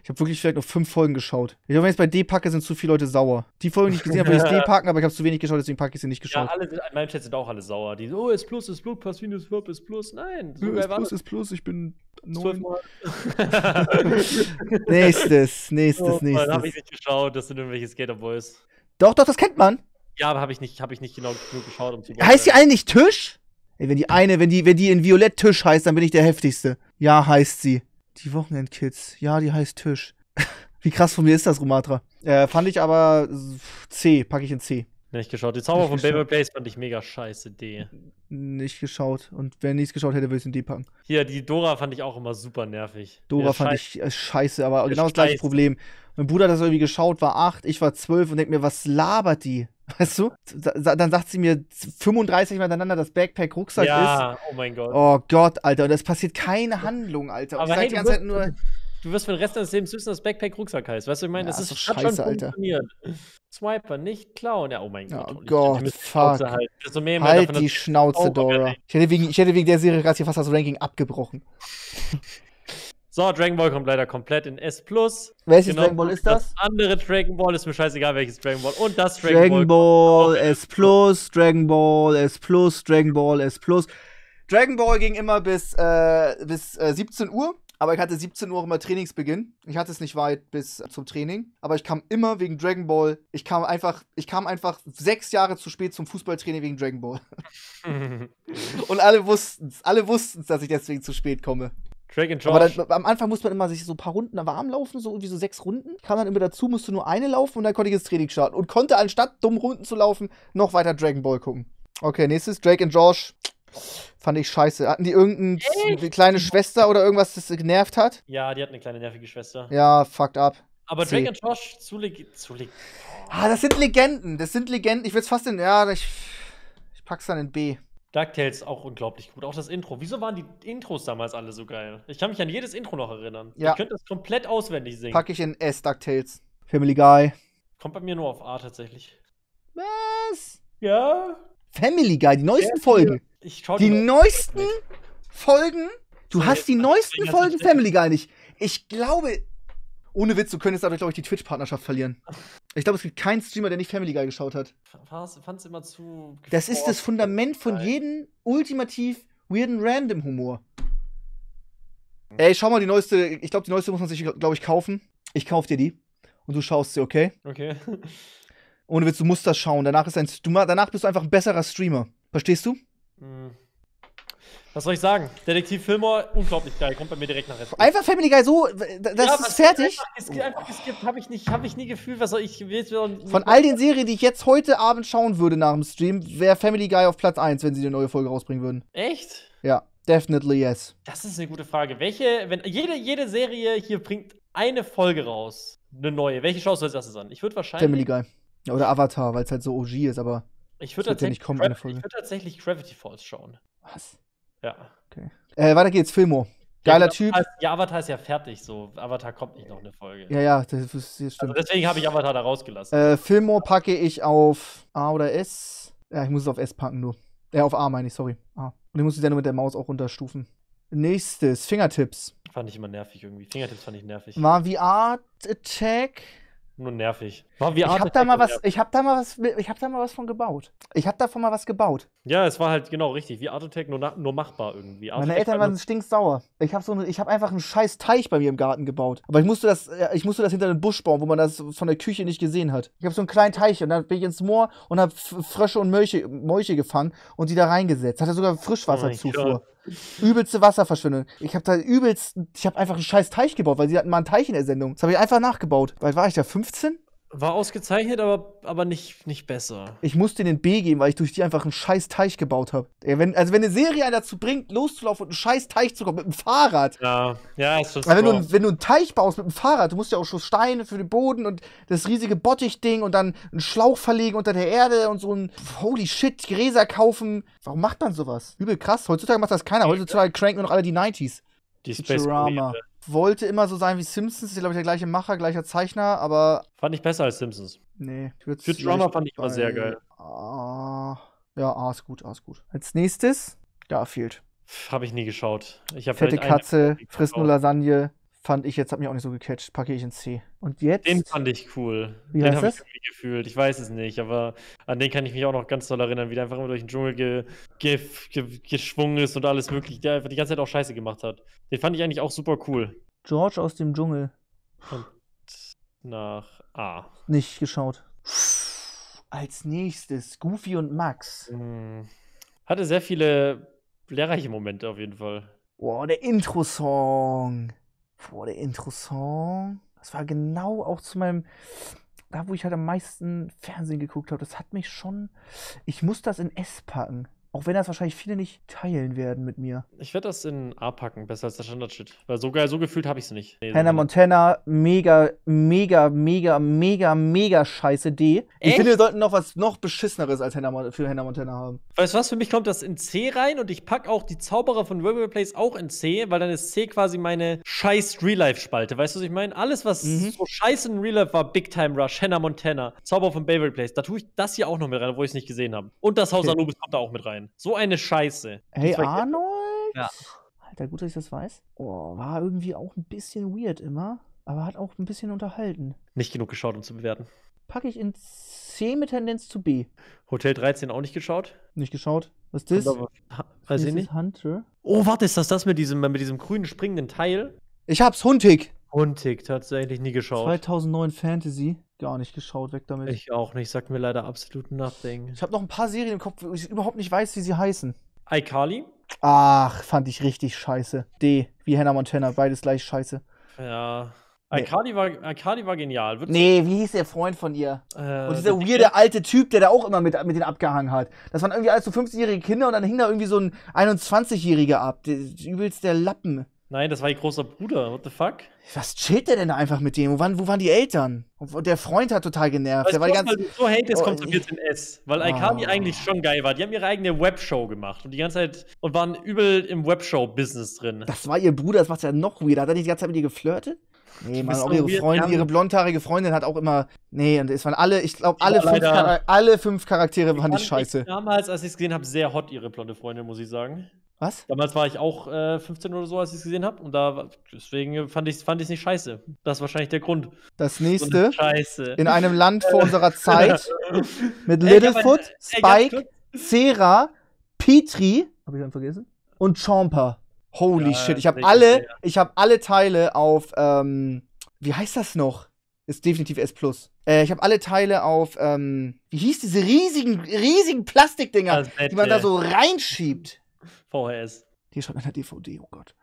ich habe wirklich vielleicht noch fünf Folgen geschaut. Ich glaube, wenn ich es bei D packe, sind zu viele Leute sauer. Die Folgen, die ich gesehen habe, würde ich D [laughs] packen, aber ich habe zu wenig geschaut, deswegen packe ich sie nicht geschaut. Ja, alle sind, mein Chat sind auch alle sauer. Die so, oh, ist plus, ist plus, plus, Phineas, Ferb ist plus. Nein, so ist plus, ist plus, ich bin neun. [laughs] nächstes, nächstes, oh, nächstes. Dann habe ich nicht geschaut, das sind irgendwelche Skaterboys. Doch, doch, das kennt man. Ja, aber habe ich, nicht, hab ich nicht genau genug geschaut, um zu wollen. Heißt die eine nicht Tisch? Ey, wenn die eine, wenn die, wenn die in Violett Tisch heißt, dann bin ich der Heftigste. Ja, heißt sie. Die Wochenendkids. Ja, die heißt Tisch. [laughs] Wie krass von mir ist das, Romatra? Äh, fand ich aber C, packe ich in C. Nicht geschaut. Die Zauber von Baby Blaze fand ich mega scheiße, D. Nicht geschaut. Und wenn ich es geschaut hätte, würde ich es in D packen. Hier, die Dora fand ich auch immer super nervig. Dora ja, fand scheiße. ich äh, scheiße, aber genau das gleiche Problem. Mein Bruder hat das irgendwie geschaut, war 8, ich war 12 und denkt mir, was labert die? Weißt du? Dann sagt sie mir 35 Mal hintereinander, dass Backpack Rucksack ja, ist. Ja, oh mein Gott. Oh Gott, Alter. Und es passiert keine Handlung, Alter. Aber ich hey, die ganze Zeit nur. Du wirst für den Rest deines Lebens wissen, dass Backpack Rucksack heißt. Weißt du, ich meine, ja, das, das ist, scheiße, schon funktioniert. Alter. Swiper, nicht klauen. Ja, oh mein Gott. Oh Gott, fuck. Halt, halt davon, die Schnauze, oh Dora. Ich hätte, wegen, ich hätte wegen der Serie gerade hier fast das Ranking abgebrochen. [laughs] So, Dragon Ball kommt leider komplett in S. Welches genau, Dragon Ball ist das? Das andere Dragon Ball ist mir scheißegal, welches Dragon Ball. Und das Dragon, Dragon Ball. Ball S, Dragon Ball S, Plus, Dragon Ball S. Plus. Dragon Ball ging immer bis, äh, bis äh, 17 Uhr. Aber ich hatte 17 Uhr immer Trainingsbeginn. Ich hatte es nicht weit bis zum Training. Aber ich kam immer wegen Dragon Ball. Ich kam einfach, ich kam einfach sechs Jahre zu spät zum Fußballtraining wegen Dragon Ball. [laughs] Und alle wussten es, alle wussten es, dass ich deswegen zu spät komme. Drake and Josh. Aber dann, am Anfang musste man immer sich so ein paar Runden warm laufen, so irgendwie so sechs Runden. Kam dann immer dazu, musste nur eine laufen und dann konnte ich ins Training starten. Und konnte anstatt dumm Runden zu laufen, noch weiter Dragon Ball gucken. Okay, nächstes Drake and Josh. Fand ich scheiße. Hatten die irgendeine kleine Schwester oder irgendwas, das genervt hat? Ja, die hat eine kleine nervige Schwester. Ja, fucked up. Aber Drake und Josh zu, leg zu leg Ah, das sind Legenden. Das sind Legenden. Ich würde es fast in. Ja, ich, ich pack's dann in B. DuckTales auch unglaublich gut. Auch das Intro. Wieso waren die Intros damals alle so geil? Ich kann mich an jedes Intro noch erinnern. Ja. Ihr könnt das komplett auswendig singen. Pack ich in S, DuckTales. Family Guy. Kommt bei mir nur auf A tatsächlich. Was? Ja. Family Guy, die neuesten ja, Folgen. Ich schau die, die neuesten Folgen? Du hast die neuesten Folgen Family Guy nicht. Ich glaube, ohne Witz, du könntest dadurch, glaube ich, die Twitch-Partnerschaft verlieren. [laughs] Ich glaube, es gibt keinen Streamer, der nicht Family Guy geschaut hat. Fand's immer zu. Das ist das Fundament von jedem ultimativ weirden Random-Humor. Ey, schau mal die neueste. Ich glaube, die neueste muss man sich, glaube ich, kaufen. Ich kaufe dir die. Und du schaust sie, okay? Okay. [laughs] Ohne Witz, du musst das schauen. Danach, ist ein, du, danach bist du einfach ein besserer Streamer. Verstehst du? Mhm. Was soll ich sagen? Detektiv Filmore, unglaublich geil, kommt bei mir direkt nach Essen. Einfach Family Guy so, das ja, ist fertig. einfach geskippt, habe ich, nicht, hab ich nie gefühlt, was soll ich gewählt Von all den Serien, die ich jetzt heute Abend schauen würde nach dem Stream, wäre Family Guy auf Platz 1, wenn sie eine neue Folge rausbringen würden. Echt? Ja, definitely yes. Das ist eine gute Frage. Welche, wenn jede, jede Serie hier bringt eine Folge raus, eine neue, welche schaust du als erstes an? Ich würde wahrscheinlich. Family Guy. Oder Avatar, weil es halt so OG ist, aber. Ich würde tatsächlich, ja würd tatsächlich Gravity Falls schauen. Was? Ja. Okay. Äh, weiter geht's, Filmo. Geiler ja, Typ. ja, Avatar ist ja fertig, so. Avatar kommt nicht noch eine Folge. Ja, ja, das, das stimmt. Also deswegen habe ich Avatar da rausgelassen. Äh, Filmo packe ich auf A oder S. Ja, ich muss es auf S packen, nur. Ja, äh, auf A meine ich, sorry. A. Und ich muss die Sendung mit der Maus auch runterstufen. Nächstes, Fingertips. Fand ich immer nervig irgendwie. Fingertips fand ich nervig. War VR Attack nur nervig. War wie ich habe da mal was, ich habe da mal was, ich habe da mal was von gebaut. Ich habe davon mal was gebaut. Ja, es war halt genau richtig, wie Artotech nur, nur machbar irgendwie. Art Meine Eltern waren stinksauer. Ich habe so eine, ich habe einfach einen scheiß Teich bei mir im Garten gebaut, aber ich musste das ich musste das hinter den Busch bauen, wo man das von der Küche nicht gesehen hat. Ich habe so einen kleinen Teich und dann bin ich ins Moor und habe Frösche und Mölche, Molche gefangen und die da reingesetzt. Hatte sogar Frischwasserzufuhr. Oh Übelste Wasserverschwendung. Ich habe da übelst, ich habe einfach einen scheiß Teich gebaut, weil sie hatten mal einen Teich in der Sendung. Das habe ich einfach nachgebaut. Weil war ich da 15? War ausgezeichnet, aber, aber nicht, nicht besser. Ich musste den B geben, weil ich durch die einfach einen scheiß Teich gebaut habe. Also wenn eine Serie einen dazu bringt, loszulaufen und einen scheiß Teich zu kommen mit dem Fahrrad. Ja, ja, ist das wenn du, wenn du einen Teich baust mit dem Fahrrad, du musst ja auch schon Steine für den Boden und das riesige Bottichding und dann einen Schlauch verlegen unter der Erde und so ein holy shit, Gräser kaufen. Warum macht man sowas? Übel krass. Heutzutage macht das keiner. Heutzutage cranken nur noch alle die 90s. Die Space Futurama. Marine. Ne? wollte immer so sein wie Simpsons. Ist, glaube ich, der gleiche Macher, gleicher Zeichner, aber. Fand ich besser als Simpsons. Nee. Für Drummer fand ich immer sehr geil. Ah, ja, ah, ist gut, ah, ist gut. Als nächstes Garfield. Habe ich nie geschaut. Ich Fette Katze, frisst nur Lasagne, fand ich jetzt, hat mich auch nicht so gecatcht, packe ich in C. Und jetzt. Den fand ich cool. Wie den habe ich irgendwie gefühlt. Ich weiß es nicht, aber an den kann ich mich auch noch ganz toll erinnern, wie der einfach immer durch den Dschungel ge ge ge geschwungen ist und alles mögliche, der einfach die ganze Zeit auch Scheiße gemacht hat. Den fand ich eigentlich auch super cool. George aus dem Dschungel. Und nach A. Nicht geschaut. Als nächstes Goofy und Max. Hm. Hatte sehr viele lehrreiche Momente auf jeden Fall. Boah, der Intro-Song. Boah, der intro Das war genau auch zu meinem, da wo ich halt am meisten Fernsehen geguckt habe. Das hat mich schon. Ich muss das in S packen. Auch wenn das wahrscheinlich viele nicht teilen werden mit mir. Ich werde das in A packen, besser als der Standard-Shit. Weil so so gefühlt habe ich es nicht. Nee, Hannah Montana, mega, mega, mega, mega, mega scheiße D. Echt? Ich finde, wir sollten noch was noch Beschisseneres als Hannah, für Hannah Montana haben. Weißt du was, für mich kommt das in C rein und ich packe auch die Zauberer von Railway Place auch in C, weil dann ist C quasi meine scheiß Real-Life-Spalte. Weißt du, was ich meine? Alles, was mhm. so scheiße in Real-Life war, Big Time Rush, Hannah Montana, Zauberer von Railway Place, da tue ich das hier auch noch mit rein, obwohl ich es nicht gesehen habe. Und das Haus okay. Anubis kommt da auch mit rein sein. So eine Scheiße. Hey Arnold? Ja. Alter, gut, dass ich das weiß. Oh, war irgendwie auch ein bisschen weird immer, aber hat auch ein bisschen unterhalten. Nicht genug geschaut, um zu bewerten. Packe ich in C mit Tendenz zu B. Hotel 13 auch nicht geschaut? Nicht geschaut. Was ist das? Weiß ich nicht. Hunter? Oh, warte, ist das das mit diesem, mit diesem grünen springenden Teil? Ich hab's, Huntig. Huntig, tatsächlich nie geschaut. 2009 Fantasy gar nicht geschaut, weg damit. Ich auch nicht, sagt mir leider absolut nothing. Ich habe noch ein paar Serien im Kopf, wo ich überhaupt nicht weiß, wie sie heißen. iCarly? Ach, fand ich richtig scheiße. D, wie Hannah Montana, beides gleich scheiße. Ja. Icardi, nee. war, war genial. Würdest nee, wie hieß der Freund von ihr? Äh, und dieser weirde alte Typ, der da auch immer mit, mit denen abgehangen hat. Das waren irgendwie alles so 50 jährige Kinder und dann hing da irgendwie so ein 21-Jähriger ab. Der, übelst der Lappen. Nein, das war ihr großer Bruder. What the fuck? Was chillt der denn da einfach mit dem? Wo waren, wo waren die Eltern? Und der Freund hat total genervt. Weißt der war die ganze... so hatest, oh, kommt zu 14S. Weil oh. eigentlich schon geil war. Die haben ihre eigene Webshow gemacht und die ganze Zeit und waren übel im Webshow-Business drin. Das war ihr Bruder, das macht ja noch weirder. Hat er nicht die ganze Zeit mit ihr geflirtet? Nee, man, auch ihre Freundin, ihre blondhaarige Freundin hat auch immer. Nee, und es waren alle, ich glaube, alle, alle fünf Charaktere waren die scheiße. Damals, als ich es gesehen habe, sehr hot, ihre blonde Freundin, muss ich sagen. Was? Damals war ich auch äh, 15 oder so, als ich es gesehen habe. Und da deswegen fand ich es fand nicht scheiße. Das ist wahrscheinlich der Grund. Das nächste. So in einem Land vor [laughs] unserer Zeit mit Littlefoot, Spike, Cera, Petri. Habe ich einen vergessen? Und Chomper. Holy ja, shit. Ich habe alle, ja. alle Teile auf. Ähm, wie heißt das noch? Ist definitiv S. Äh, ich habe alle Teile auf, ähm, wie hieß diese riesigen, riesigen Plastikdinger, die man da so reinschiebt. VHS. Die ist schon der DVD, oh Gott.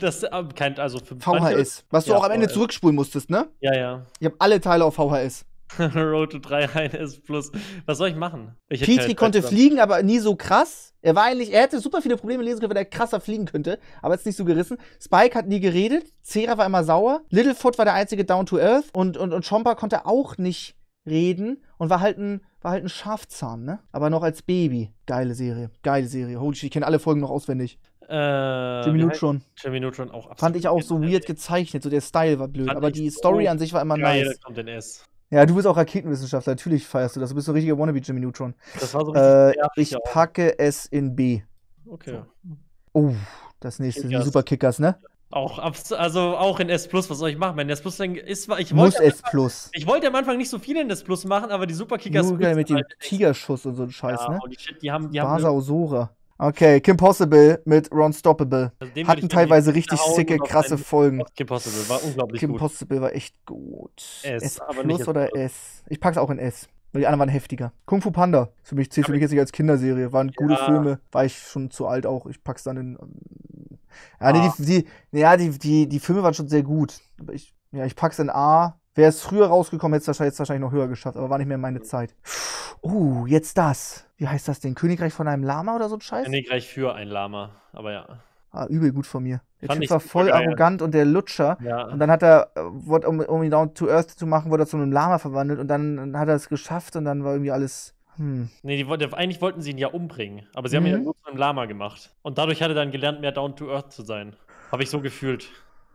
Das äh, kein, also für VHS, was du ja, auch am Ende VHS. zurückspulen musstest, ne? Ja, ja. Ich habe alle Teile auf VHS. [laughs] Road to 3 1S Plus. Was soll ich machen? Ich Petri konnte fliegen, aber nie so krass. Er war eigentlich, er hätte super viele Probleme lesen können, wenn er krasser fliegen könnte, aber ist nicht so gerissen. Spike hat nie geredet, Zera war immer sauer, Littlefoot war der einzige Down to Earth und, und, und Chomper konnte auch nicht reden und war halt ein, war halt ein Schafzahn, ne? Aber noch als Baby. Geile Serie. Geile Serie. Holy shit, ich kenne alle Folgen noch auswendig. Äh, Jimmy Neutron. Jimmy Neutron auch absolut. Fand ich auch so weird gezeichnet, so der Style war blöd, Fand aber die Story so an sich war immer geil, nice. Kommt in S. Ja, du bist auch Raketenwissenschaftler, natürlich feierst du das. Du bist so ein richtiger Wannabe Jimmy Neutron. Das war so äh, Ich packe auch. es in B. Okay. So. Oh, das nächste, Kickers. Die Superkickers, ne? Auch also auch in S Plus, was soll ich machen? Wenn S Plus ist, ich Muss S Plus. ich wollte am Anfang nicht so viel in S Plus machen, aber die Superkickers. Nur mit dem halt, Tigerschuss und so ein Scheiß, ja, ne? Und die, Shit, die haben, Basa Osora. Okay, Kim Possible mit Ron Stoppable. Also Hatten teilweise richtig sicke, krasse Folgen. Kim Possible war unglaublich Kim gut. Kim Possible war echt gut. S, S Plus oder S? Ich pack's auch in S. Weil die anderen waren heftiger. Kung Fu Panda. Für mich zählt für mich jetzt nicht als Kinderserie. Waren ja. gute Filme. War ich schon zu alt auch. Ich pack's dann in ja, nee, die, ah. die, ja, die, die, die Filme waren schon sehr gut. Aber ich, ja, ich pack's in A. Wäre es früher rausgekommen, hätte es wahrscheinlich noch höher geschafft, aber war nicht mehr meine Zeit. Uh, jetzt das. Wie heißt das denn? Königreich von einem Lama oder so ein Scheiß? Königreich für ein Lama, aber ja. Ah, übel gut von mir. Der Fand Typ war voll geil. arrogant und der Lutscher. Ja. Und dann hat er, äh, um, um ihn down to earth zu machen, wurde er zu einem Lama verwandelt und dann hat er es geschafft und dann war irgendwie alles hm. Nee, die, eigentlich wollten sie ihn ja umbringen, aber sie mhm. haben ihn ja mhm. nur zu einem Lama gemacht. Und dadurch hat er dann gelernt, mehr down to earth zu sein. Habe ich so gefühlt.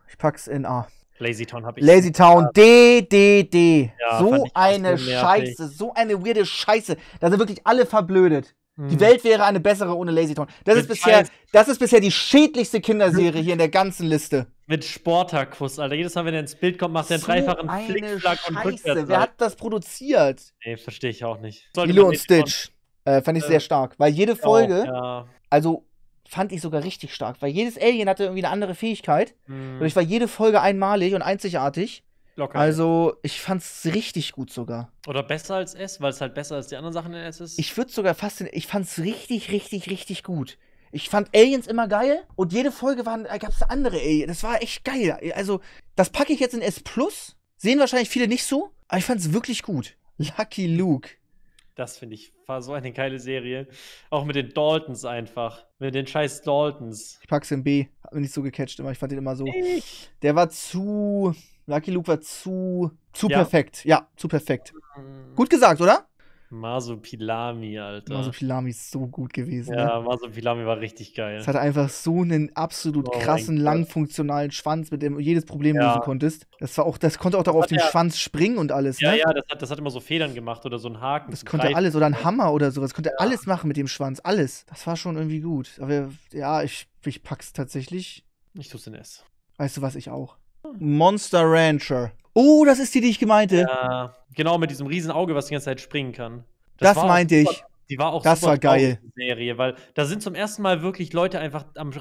Ich pack's in A. Lazy Town habe ich. Lazy Town, D, D, D. Ja, so eine so Scheiße, so eine weirde Scheiße. Da sind wirklich alle verblödet. Die hm. Welt wäre eine bessere ohne Lazy Town. Das ist, bisher, das ist bisher die schädlichste Kinderserie hier in der ganzen Liste. Mit Sportakus, Alter. Jedes Mal, wenn er ins Bild kommt, macht er einen so dreifachen Flickflack und Rückwärts. Wer halt. hat das produziert? Nee, verstehe ich auch nicht. Sollte Lilo und Stitch. Äh, fand ich äh, sehr stark. Weil jede Folge, auch, ja. also fand ich sogar richtig stark, weil jedes Alien hatte irgendwie eine andere Fähigkeit. Mhm. ich war jede Folge einmalig und einzigartig. Locker. Also, ich fand's richtig gut sogar. Oder besser als S, weil es halt besser als die anderen Sachen in S ist. Ich würde sogar fast, ich fand's richtig, richtig, richtig gut. Ich fand Aliens immer geil und jede Folge äh, gab es andere Aliens. Das war echt geil. Also, das packe ich jetzt in S. Sehen wahrscheinlich viele nicht so, aber ich fand es wirklich gut. Lucky Luke. Das finde ich, war so eine geile Serie. Auch mit den Daltons einfach. Mit den scheiß Daltons. Ich pack's in B. Hat mich nicht so gecatcht immer. Ich fand den immer so. Ich. Der war zu. Lucky Luke war zu. Zu ja. perfekt. Ja, zu perfekt. Mhm. Gut gesagt, oder? Masopilami, Alter. Masopilami ist so gut gewesen. Ja, ne? Masopilami war richtig geil. Es hatte einfach so einen absolut oh krassen, langfunktionalen Schwanz, mit dem du jedes Problem ja. lösen konntest. Das war auch, das konnte auch das auf dem ja, Schwanz springen und alles. Ja, ne? ja, das hat, das hat immer so Federn gemacht oder so einen Haken. Das konnte Greifen. alles oder ein Hammer oder sowas. Das konnte ja. alles machen mit dem Schwanz, alles. Das war schon irgendwie gut. Aber ja, ich, ich pack's tatsächlich. Ich tu's in S. Weißt du was, ich auch. Ah. Monster Rancher. Oh, das ist die, die ich gemeinte. Ja, genau, mit diesem riesen Auge, was die ganze Zeit springen kann. Das, das meinte super, ich. Die war auch das super war geil. Serie, weil da sind zum ersten Mal wirklich Leute einfach am,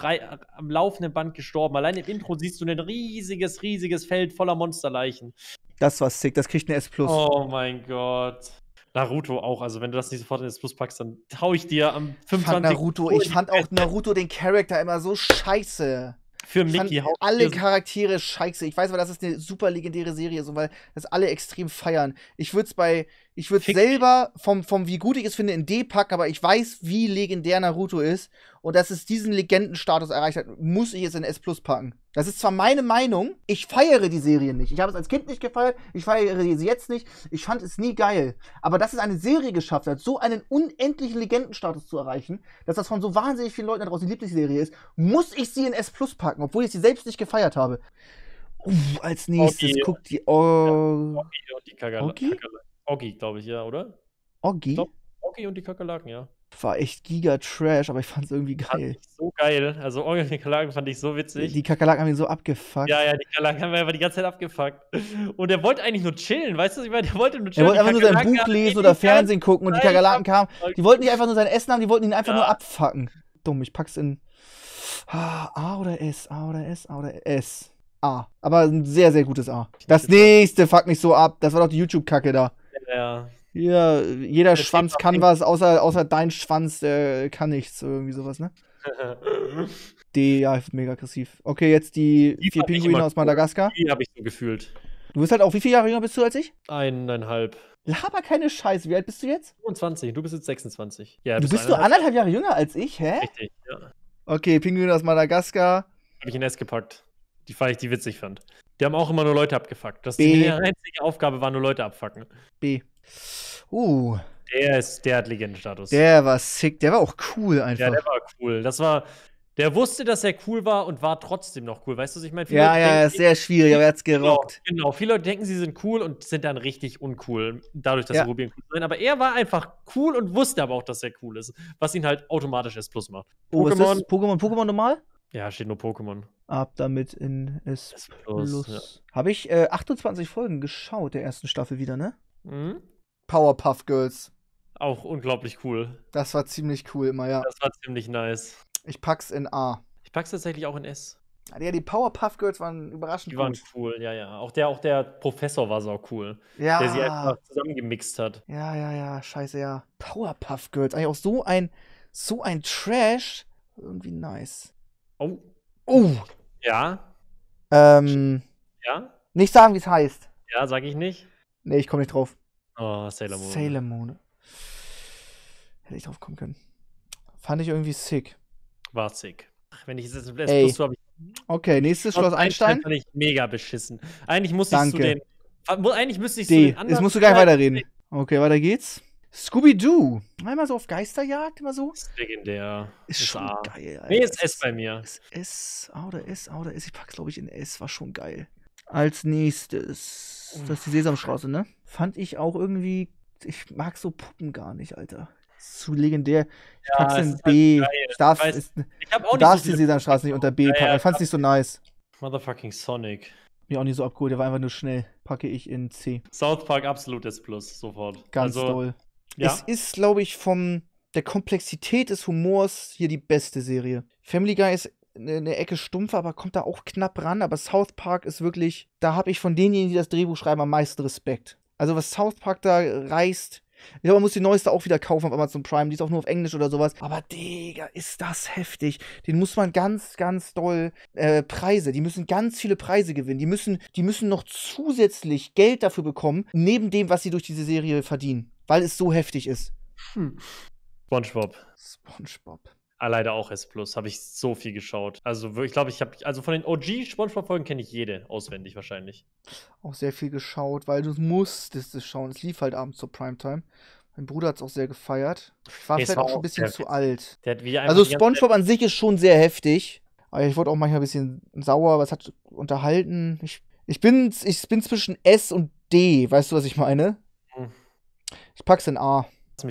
am laufenden Band gestorben. Allein im Intro siehst du ein riesiges, riesiges Feld voller Monsterleichen. Das war sick, das kriegt eine S+. Oh mein Gott. Naruto auch, also wenn du das nicht sofort in das Plus packst, dann hau ich dir am 25. Fand Naruto, ich fand auch Naruto den Charakter immer so scheiße für Mickey. Fand alle Charaktere scheiße. Ich weiß aber, das ist eine super legendäre Serie, so, weil das alle extrem feiern. Ich würde es bei ich würde selber, vom, vom wie gut ich es finde, in D packen, aber ich weiß, wie legendär Naruto ist. Und dass es diesen Legendenstatus erreicht hat, muss ich es in S Plus packen. Das ist zwar meine Meinung, ich feiere die Serie nicht. Ich habe es als Kind nicht gefeiert, ich feiere sie jetzt nicht. Ich fand es nie geil. Aber dass es eine Serie geschafft hat, so einen unendlichen Legendenstatus zu erreichen, dass das von so wahnsinnig vielen Leuten da draußen die Lieblingsserie ist, muss ich sie in S Plus packen, obwohl ich sie selbst nicht gefeiert habe. Uff, als nächstes okay. guckt die. Oh. Ja, okay, und die Kagala okay? Kagala Oggi, glaube ich, ja, oder? Oggi? Oggi und die Kakerlaken, ja. War echt giga trash, aber ich fand es irgendwie geil. Fand ich so geil. Also Oggi und die Kakerlaken fand ich so witzig. Die Kakerlaken haben ihn so abgefuckt. Ja, ja, die Kakerlaken haben wir einfach die ganze Zeit abgefuckt. Und er wollte eigentlich nur chillen, weißt du, ich meine, der wollte nur chillen. Er wollte einfach nur sein Buch lesen oder Fernsehen gucken und die Kakerlaken kamen. Die wollten nicht einfach nur sein Essen haben, die wollten ihn einfach ja. nur abfucken. Dumm, ich pack's in A oder S, A oder S, A oder S. A. Aber ein sehr, sehr gutes A. Das nächste fuck mich so ab. Das war doch die YouTube-Kacke da. Ja. Jeder, jeder das Schwanz kann was, außer, außer dein Schwanz, der kann nichts. Irgendwie sowas, ne? [laughs] die, ja, mega aggressiv. Okay, jetzt die, die vier Pinguine aus Madagaskar. Die habe ich so gefühlt. Du bist halt auch, wie viele Jahre jünger bist du als ich? Eineinhalb. Laber keine Scheiße. Wie alt bist du jetzt? 25. Du bist jetzt 26. Ja, du bist, bist anderthalb Jahre jünger als ich, hä? Richtig, ja. Okay, Pinguine aus Madagaskar. Habe ich in S gepackt. Die, weil ich die witzig fand. Die haben auch immer nur Leute abgefuckt. Das Die einzige Aufgabe war nur Leute abfucken. B. Uh. Der ist, der hat Legendenstatus. Der war sick, der war auch cool einfach. Ja, der war cool. Das war, der wusste, dass er cool war und war trotzdem noch cool. Weißt du, was ich meine? Viele ja, ja, denken, sehr schwierig, aber er hat's genau, gerockt. Genau, genau, viele Leute denken, sie sind cool und sind dann richtig uncool, dadurch, dass ja. sie probieren cool sind. Aber er war einfach cool und wusste aber auch, dass er cool ist, was ihn halt automatisch S plus macht. Oh, das Pokémon, Pokémon normal? Ja, steht nur Pokémon. Ab damit in S, S Plus. Ja. Habe ich äh, 28 Folgen geschaut der ersten Staffel wieder, ne? Mhm. Powerpuff Girls. Auch unglaublich cool. Das war ziemlich cool immer, ja. Das war ziemlich nice. Ich pack's in A. Ich pack's tatsächlich auch in S. Ah, ja, die Powerpuff Girls waren überraschend cool. Die waren cool, ja, ja. Auch der, auch der Professor war so cool. Ja. Der sie einfach zusammengemixt hat. Ja, ja, ja, scheiße, ja. Powerpuff Girls, eigentlich auch so ein, so ein Trash. Irgendwie nice. Oh, Uh. Ja. Ähm. Ja? Nicht sagen, wie es heißt. Ja, sag ich nicht. Nee, ich komme nicht drauf. Oh, Sailor Moon. Sailor Moon. Hätte ich drauf kommen können. Fand ich irgendwie sick. War sick. Ach, wenn ich es jetzt im habe ich. Okay, nächstes Schloss Einstein. Fand ich mega beschissen. Eigentlich musste Danke. ich zu den. Eigentlich müsste ich D. zu den anderen. Jetzt musst du gar nicht weiterreden. Okay, weiter geht's. Scooby-Doo. Einmal so auf Geisterjagd, immer so. Ist legendär. Ist, ist schon A. geil. Alter. Nee, ist S bei mir. Ist S, A oder S, A oder S. Ich pack's, glaube ich, in S. War schon geil. Als nächstes. Das ist die Sesamstraße, ne? Fand ich auch irgendwie. Ich mag so Puppen gar nicht, Alter. Zu legendär. Ich ja, pack's in B. Halt geil. Ich darf, ich ist, ich hab auch nicht darfst so die Sesamstraße nicht unter B packen. ja, ich fand's nicht so nice. Motherfucking Sonic. Mir auch nicht so abgeholt, der war einfach nur schnell. Packe ich in C. South Park absolutes Plus, sofort. Ganz also, toll. Ja. Es ist, glaube ich, von der Komplexität des Humors hier die beste Serie. Family Guy ist eine ne Ecke stumpfer, aber kommt da auch knapp ran. Aber South Park ist wirklich, da habe ich von denjenigen, die das Drehbuch schreiben, am meisten Respekt. Also was South Park da reißt, ich glaube, man muss die neueste auch wieder kaufen auf Amazon Prime. Die ist auch nur auf Englisch oder sowas. Aber Digga, ist das heftig. Den muss man ganz, ganz doll äh, Preise. Die müssen ganz viele Preise gewinnen. Die müssen, die müssen noch zusätzlich Geld dafür bekommen, neben dem, was sie durch diese Serie verdienen weil es so heftig ist. Hm. SpongeBob. SpongeBob. Ah, leider auch S Plus. Habe ich so viel geschaut. Also ich glaube, ich habe also von den OG SpongeBob Folgen kenne ich jede auswendig wahrscheinlich. Auch sehr viel geschaut, weil du musstest es schauen. Es lief halt abends zur Primetime. Mein Bruder hat es auch sehr gefeiert. Ich war nee, vielleicht auch schon ein bisschen zu alt. also SpongeBob an sich ist schon sehr heftig. Aber ich wurde auch manchmal ein bisschen sauer, aber es hat unterhalten. Ich, ich, bin, ich bin zwischen S und D, weißt du, was ich meine? Ich pack's in A.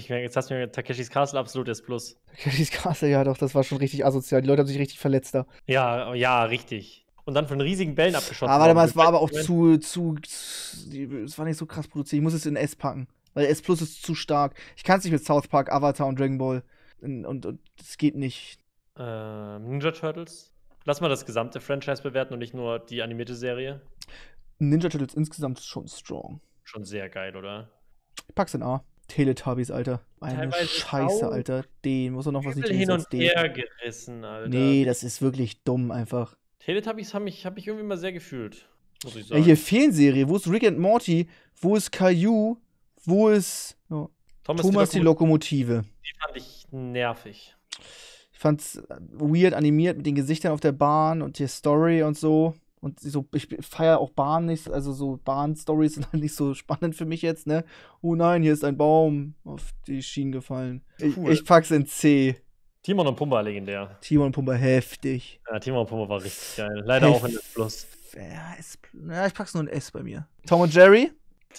Jetzt hast du mir Takeshis Castle absolutes Plus. Takeshis Castle, ja doch, das war schon richtig asozial. Die Leute haben sich richtig verletzt da. Ja, ja, richtig. Und dann von riesigen Bällen abgeschossen. Aber ah, warte mal, es war aber auch zu, zu, zu, Es war nicht so krass produziert. Ich muss es in S packen. Weil S Plus ist zu stark. Ich kann es nicht mit South Park, Avatar und Dragon Ball. Und es geht nicht. Ähm, Ninja Turtles? Lass mal das gesamte Franchise bewerten und nicht nur die animierte Serie. Ninja Turtles insgesamt ist schon strong. Schon sehr geil, oder? Ich pack's in A. Teletubbies, Alter. Eine Teilweise Scheiße, Alter. Den muss er noch was nicht hin und her gerissen, Alter. Nee, das ist wirklich dumm einfach. Teletubbies habe ich, hab ich irgendwie mal sehr gefühlt, muss ich sagen. Ja, hier Feenserie. Wo ist Rick and Morty? Wo ist Caillou? Wo ist oh. Thomas, Thomas, die, Lokomotive. Die fand ich nervig. Ich fand's weird animiert mit den Gesichtern auf der Bahn und die Story und so. Und so, ich feiere auch Bahn nicht, also so Bahn-Stories [laughs] sind halt nicht so spannend für mich jetzt, ne? Oh nein, hier ist ein Baum auf die Schienen gefallen. Cool. Ich, ich pack's in C. Timon und Pumba legendär. Timon und Pumba heftig. Ja, Timon und Pumba war richtig geil. Leider Hef auch in S plus. Ja, S ja, ich pack's nur in S bei mir. Tom und Jerry?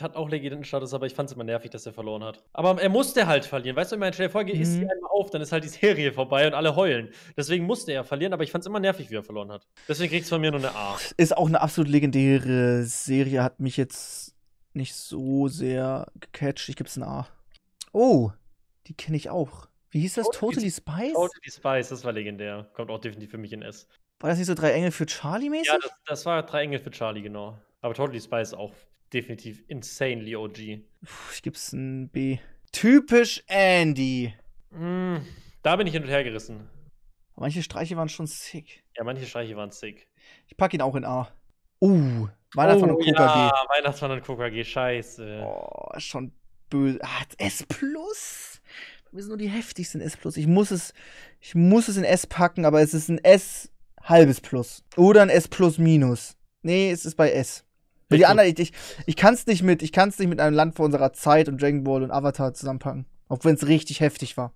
hat auch legitimen Status, aber ich fand es immer nervig, dass er verloren hat. Aber er musste halt verlieren. Weißt du, ich meine, schnell Folge mhm. ist sie einmal auf, dann ist halt die Serie vorbei und alle heulen. Deswegen musste er verlieren, aber ich fand es immer nervig, wie er verloren hat. Deswegen kriegt es von mir nur eine A. Ist auch eine absolut legendäre Serie, hat mich jetzt nicht so sehr gecatcht. Ich gebe es eine A. Oh, die kenne ich auch. Wie hieß das? Totally, Totally Spice? Totally Spice, das war legendär. Kommt auch definitiv für mich in S. War das nicht so Drei Engel für Charlie mäßig? Ja, das, das war Drei Engel für Charlie, genau. Aber Totally Spice auch definitiv insanely OG. Ich gib's ein B. Typisch Andy. Mm, da bin ich hin und her gerissen. Manche Streiche waren schon sick. Ja, manche Streiche waren sick. Ich pack ihn auch in A. Uh, Weihnachtsmann oh, und Coca g ja, G. Weihnachtsmann und Coca G, scheiße. Oh, schon böse. Ah, S plus. Wir sind nur die heftigsten S plus. Ich muss es, ich muss es in S packen, aber es ist ein S halbes plus. Oder ein S plus minus. Nee, es ist bei S. Weil die anderen, ich, ich, ich kann es nicht mit, ich kann es nicht mit einem Land vor unserer Zeit und Dragon Ball und Avatar zusammenpacken. Auch wenn es richtig heftig war.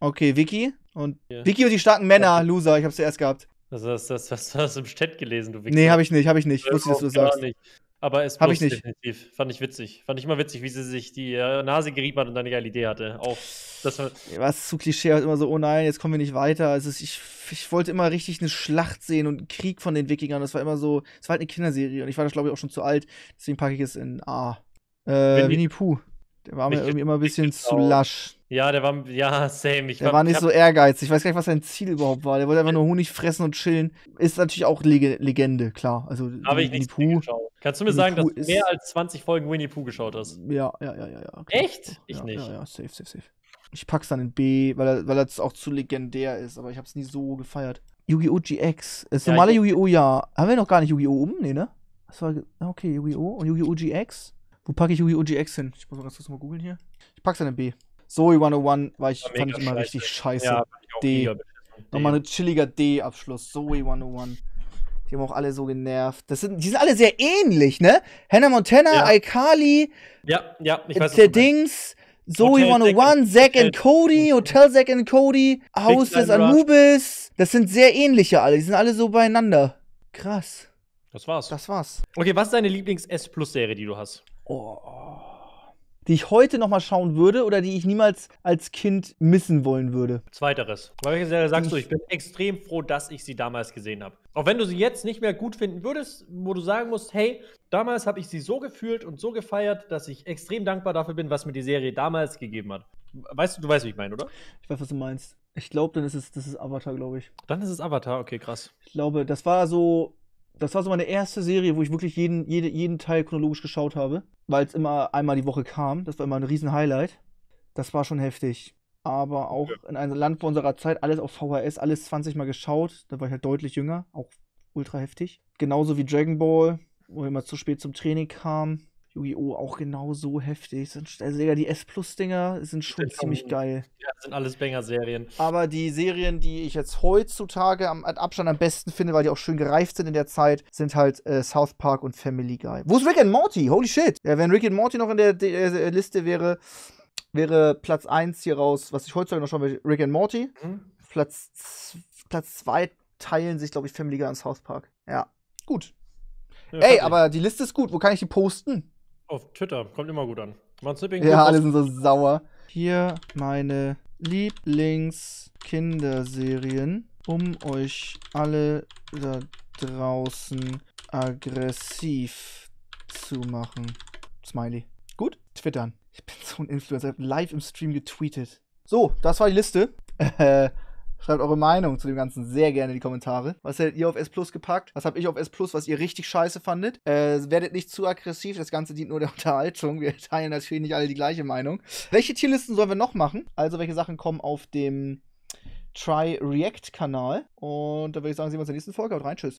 Okay, Vicky und yeah. Vicky und die starken Männer, Loser, ich hab's zuerst gehabt. das, hast du im Chat gelesen, du Vicky. Nee, hab ich nicht, habe ich nicht. Ich wusste, dass du das sagst. Nicht. Aber es habe ich nicht. Definitiv. Fand ich witzig. Fand ich immer witzig, wie sie sich die äh, Nase gerieben hat und dann eine geile Idee hatte. Auch das war Was zu Klischee, halt immer so, oh nein, jetzt kommen wir nicht weiter. Also ich, ich wollte immer richtig eine Schlacht sehen und einen Krieg von den Wikingern. Das war immer so, es war halt eine Kinderserie und ich war da, glaube ich, auch schon zu alt. Deswegen packe ich es in A. Äh, Winnie, Winnie Pooh. Der war mir ich irgendwie immer ein bisschen zu lasch. Ja, der war, ja, same. Ich der war, nicht so ehrgeizig. Ich weiß gar nicht, was sein Ziel überhaupt war. Der wollte einfach nur äh. Honig fressen und chillen. Ist natürlich auch Leg Legende, klar. Also, Habe ich nicht geschaut. Kannst du mir Winnie sagen, Pooh dass du mehr als 20 Folgen Winnie Pooh geschaut hast? Ja, ja, ja, ja. ja Echt? Ja, ich nicht. Ja, ja, safe, safe, safe. Ich pack's dann in B, weil er, weil er auch zu legendär ist, aber ich hab's nie so gefeiert. Yu-Gi-Oh! GX. Das normale Yu-Gi-Oh! ja. Haben wir noch gar nicht Yu-Gi-Oh! um? Nee, ne? Das war, okay, Yu-Gi-Oh! und Yu-Gi-Oh! GX. Wo packe ich Yu-Gi OG X hin? Ich muss mal ganz kurz mal googeln hier. Ich pack's in eine B. Zoe 101 war ich, war fand ich immer scheiße. richtig scheiße. Ja, D. Nochmal ein chilliger D-Abschluss. Zoe 101. Die haben auch alle so genervt. Das sind, die sind alle sehr ähnlich, ne? Hannah Montana, ja. Alkali. Ja, ja, ich weiß Der Dings. Zoe Hotel 101, Zack and Cody, Hotel Zack and Cody, Haus des Anubis. Das sind sehr ähnliche alle. Die sind alle so beieinander. Krass. Das war's. Das war's. Okay, was ist deine Lieblings-S-Plus-Serie, die du hast? Oh, die ich heute nochmal schauen würde oder die ich niemals als Kind missen wollen würde. Zweiteres. Bei welcher Serie sagst ich du, ich bin extrem froh, dass ich sie damals gesehen habe. Auch wenn du sie jetzt nicht mehr gut finden würdest, wo du sagen musst, hey, damals habe ich sie so gefühlt und so gefeiert, dass ich extrem dankbar dafür bin, was mir die Serie damals gegeben hat. Weißt du, du weißt, wie ich meine, oder? Ich weiß, was du meinst. Ich glaube, dann ist es das ist Avatar, glaube ich. Dann ist es Avatar, okay, krass. Ich glaube, das war so das war so meine erste Serie, wo ich wirklich jeden, jede, jeden Teil chronologisch geschaut habe, weil es immer einmal die Woche kam. Das war immer ein riesen Highlight. Das war schon heftig. Aber auch ja. in einem Land vor unserer Zeit, alles auf VHS, alles 20 Mal geschaut. Da war ich halt deutlich jünger, auch ultra heftig. Genauso wie Dragon Ball, wo ich immer zu spät zum Training kam. Yu-Gi-Oh! auch genauso heftig. Also ja, die S-Plus-Dinger sind schon ziemlich schon, geil. Ja, sind alles Banger-Serien. Aber die Serien, die ich jetzt heutzutage am Abstand am besten finde, weil die auch schön gereift sind in der Zeit, sind halt äh, South Park und Family Guy. Wo ist Rick and Morty? Holy shit! Ja, wenn Rick and Morty noch in der, der, der äh, äh, Liste wäre, wäre Platz 1 hier raus, was ich heutzutage noch schon will, Rick and Morty. Mhm. Platz 2 Platz teilen sich, glaube ich, Family Guy und South Park. Ja, gut. Ja, Ey, aber die Liste ist gut. Wo kann ich die posten? Auf Twitter, kommt immer gut an. Man Snipping ja, alle sind so sauer. Hier meine Lieblings-Kinderserien, um euch alle da draußen aggressiv zu machen. Smiley. Gut, twittern. Ich bin so ein Influencer, ich hab live im Stream getweetet. So, das war die Liste. [laughs] Äh, Schreibt eure Meinung zu dem Ganzen sehr gerne in die Kommentare. Was hättet ihr auf S Plus gepackt? Was habe ich auf S Plus, was ihr richtig scheiße fandet? Äh, werdet nicht zu aggressiv, das Ganze dient nur der [laughs] Unterhaltung. Wir teilen natürlich nicht alle die gleiche Meinung. Welche Tierlisten sollen wir noch machen? Also, welche Sachen kommen auf dem Try React Kanal? Und da würde ich sagen, sehen wir uns in der nächsten Folge. Haut rein, tschüss.